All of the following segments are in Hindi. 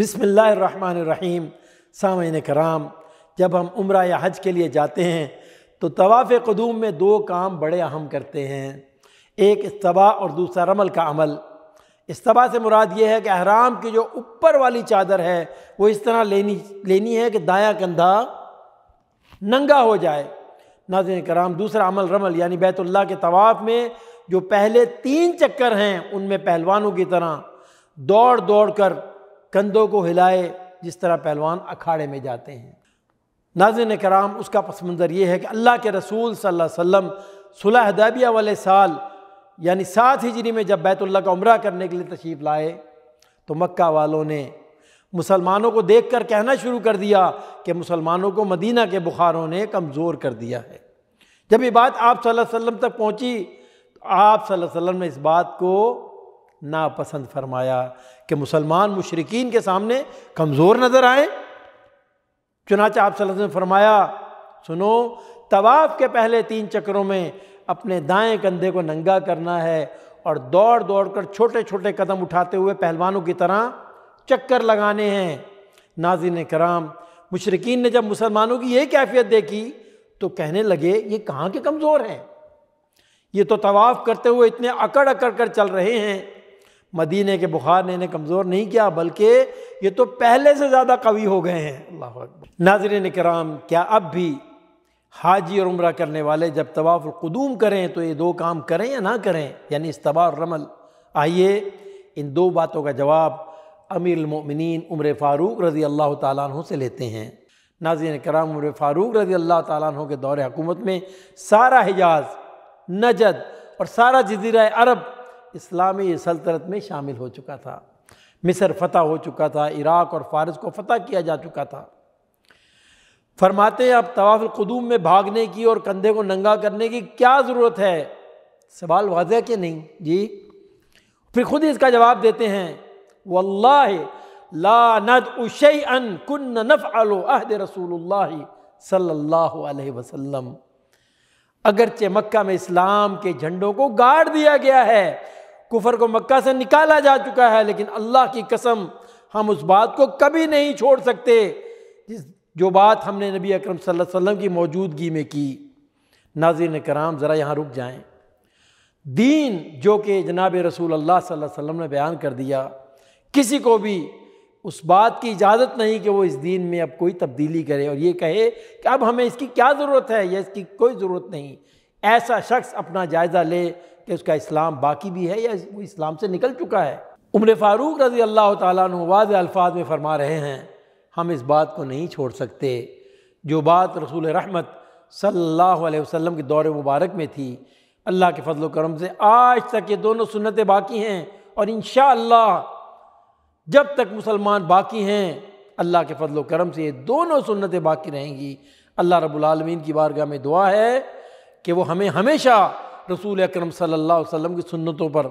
बिसमीम सामिन कराम जब हम उम्र या हज के लिए जाते हैं तो तवाफ़ कदूम में दो काम बड़े अहम करते हैं एक इस्तबा और दूसरा रमल का अमल इस्तबा से मुराद ये है कि अहराम की जो ऊपर वाली चादर है वो इस तरह लेनी लेनी है कि दाया कंधा नंगा हो जाए नाजिन कराम दूसरा अमल रमल यानी बैतुल्ला के तवाफ़ में जो पहले तीन चक्कर हैं उनमें पहलवानों की तरह दौड़ दौड़ कर कंधों को हिलाए जिस तरह पहलवान अखाड़े में जाते हैं नाजिन कराम उसका पस मंज़र ये है कि अल्लाह के रसूल सल्ला वसम सुलह दैबिया वाले साल यानी सात हिजरी में जब बैतुल्ला का उम्र करने के लिए तशरीफ़ लाए तो मक्का वालों ने मुसलमानों को देख कर कहना शुरू कर दिया कि मुसलमानों को मदीना के बुखारों ने कमज़ोर कर दिया है जब ये बात आप सल्लल्लाहु अलैहि वसल्लम तक पहुँची तो आप सल्लल्लाहु अलैहि वसल्लम ने इस बात को नापसंद फरमाया कि मुसलमान मुशरकिन के सामने कमज़ोर नज़र आए चुनाच आप सल्लल्लाहु अलैहि वसल्लम ने फरमाया सुनो तवाफ़ के पहले तीन चक्रों में अपने दाएं कंधे को नंगा करना है और दौड़ दौड़ कर छोटे छोटे कदम उठाते हुए पहलवानों की तरह चक्कर लगाने हैं नाजिन कराम मुशरकिन ने जब मुसलमानों की यही कैफियत देखी तो कहने लगे ये कहाँ के कमज़ोर हैं ये तो तवाफ़ करते हुए इतने अकड़ अकड़ कर चल रहे हैं मदीने के बुखार ने इन्हें कमज़ोर नहीं किया बल्कि ये तो पहले से ज़्यादा कवी हो गए हैं अल्लाह नाजरन कराम क्या अब भी हाजी और उम्र करने वाले जब कदूम करें तो ये दो काम करें या ना करें यानी इस और रमल आइए इन दो बातों का जवाब अमीरमिन उम्र फ़ारूक रज़ी अल्लाह तु से लेते हैं नाजरन कराम उम्र फ़ारूक रज़ी अल्लाह तु के दौर हकूमत में सारा हिजाज नजद और सारा जजीरा अरब इस्लामी सल्तनत में शामिल हो चुका था मिस्र फतह हो चुका था इराक़ और फ़ारस को फतह किया जा चुका था फरमाते हैं अब तवाफ़ुलकदूम में भागने की और कंधे को नंगा करने की क्या ज़रूरत है सवाल वाज कि नहीं जी फिर खुद ही इसका जवाब देते हैं वल्ला ला नद अन कुन नफ अलो अहद रसूल सल्ला वसलम अगरचे मक्का में इस्लाम के झंडों को गाड़ दिया गया है कुफर को मक्का से निकाला जा चुका है लेकिन अल्लाह की कसम हम उस बात को कभी नहीं छोड़ सकते जिस जो बात हमने नबी अकरम सल्लल्लाहु अलैहि वसल्लम की मौजूदगी में की नाजिन कराम ज़रा यहाँ रुक जाएं दीन जो कि जनाब रसूल अल्लाह सल्लल्लाहु अलैहि वसल्लम ने बयान कर दिया किसी को भी उस बात की इजाज़त नहीं कि वो इस दीन में अब कोई तब्दीली करे और ये कहे कि अब हमें इसकी क्या ज़रूरत है या इसकी कोई ज़रूरत नहीं ऐसा शख्स अपना जायज़ा ले कि उसका इस्लाम बाकी भी है या वो इस्लाम से निकल चुका है उम्र फ़ारूक रज़ी अल्लाह तवाज अल्फाज में फ़रमा रहे हैं हम इस बात को नहीं छोड़ सकते जो बात रसूल रहमत सल्लल्लाहु अलैहि वसल्लम के दौर मुबारक में थी अल्लाह के फजल करम से आज तक ये दोनों सुन्नतें बाकी हैं और इन जब तक मुसलमान बाकी हैं अल्लाह के फजल करम से ये दोनों सुन्नतें बाकी रहेंगी अल्लाह रब्बुल रबालमीन की बारगाह में दुआ है कि वो हमें हमेशा रसूल अक्रम सल्लल्लाहु की सुनतों पर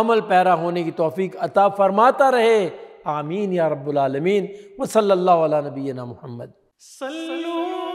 अमल पैरा होने की तोफ़ी अता फरमाता रहे आमीन या रब्बुल आलमीन व सल्लल्लाहु नबीना मोहम्मद